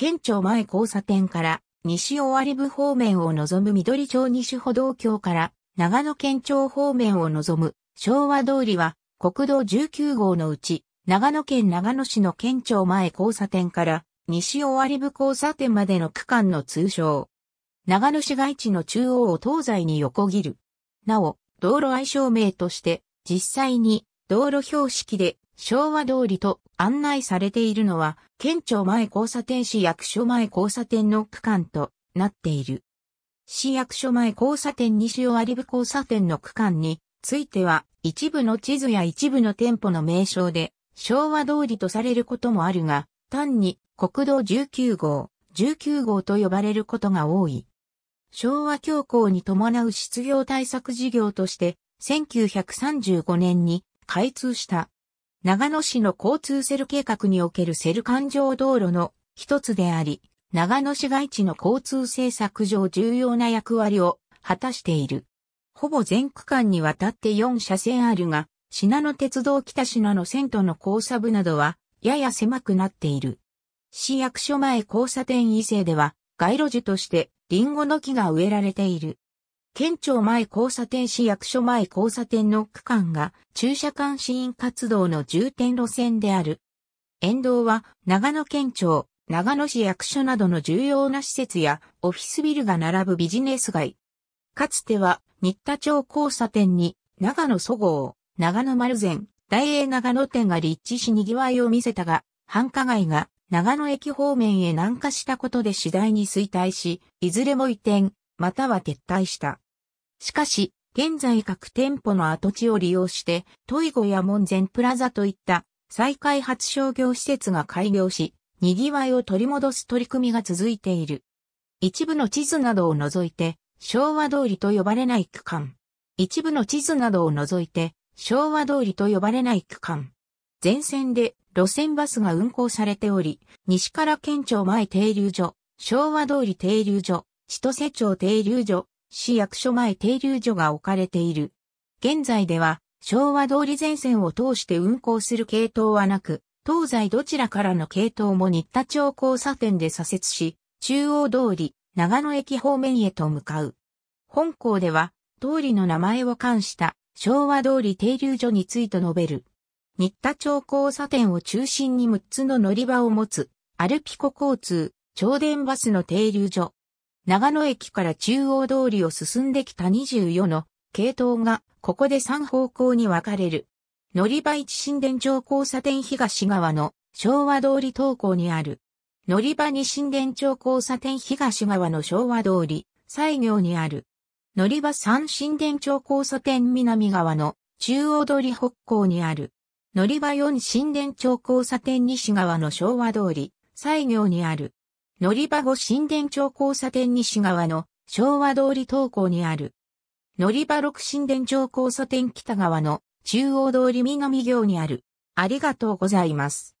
県庁前交差点から西尾割部方面を望む緑町西歩道橋から長野県庁方面を望む昭和通りは国道19号のうち長野県長野市の県庁前交差点から西尾割部交差点までの区間の通称。長野市街地の中央を東西に横切る。なお、道路愛称名として実際に道路標識で昭和通りと案内されているのは、県庁前交差点市役所前交差点の区間となっている。市役所前交差点西尾有部交差点の区間については、一部の地図や一部の店舗の名称で、昭和通りとされることもあるが、単に国道19号、19号と呼ばれることが多い。昭和恐慌に伴う失業対策事業として、1935年に開通した長野市の交通セル計画におけるセル環状道路の一つであり、長野市街地の交通政策上重要な役割を果たしている。ほぼ全区間にわたって4車線あるが、品野鉄道北品の線との交差部などは、やや狭くなっている。市役所前交差点以西では、街路樹として、リンゴの木が植えられている。県庁前交差点市役所前交差点の区間が駐車監視員活動の重点路線である。沿道は長野県庁、長野市役所などの重要な施設やオフィスビルが並ぶビジネス街。かつては新田町交差点に長野そごう、長野丸善、大英長野店が立地し賑わいを見せたが、繁華街が長野駅方面へ南下したことで次第に衰退し、いずれも移転、または撤退した。しかし、現在各店舗の跡地を利用して、トイゴや門前プラザといった再開発商業施設が開業し、賑わいを取り戻す取り組みが続いている。一部の地図などを除いて、昭和通りと呼ばれない区間。一部の地図などを除いて、昭和通りと呼ばれない区間。全線で路線バスが運行されており、西から県庁前停留所、昭和通り停留所、千歳町停留所、市役所前停留所が置かれている。現在では、昭和通り前線を通して運行する系統はなく、東西どちらからの系統も新田町交差点で左折し、中央通り、長野駅方面へと向かう。本校では、通りの名前を冠した昭和通り停留所について述べる。新田町交差点を中心に6つの乗り場を持つ、アルピコ交通、超電バスの停留所、長野駅から中央通りを進んできた24の系統が、ここで3方向に分かれる。乗り場一新田町交差点東側の昭和通り東港にある。乗り場二新田町交差点東側の昭和通り、西行にある。乗り場三新田町交差点南側の中央通り北港にある。乗り場四新田町交差点西側の昭和通り、西行にある。乗り場後新田町交差点西側の昭和通り東港にある。乗り場6新田町交差点北側の中央通り南行にある。ありがとうございます。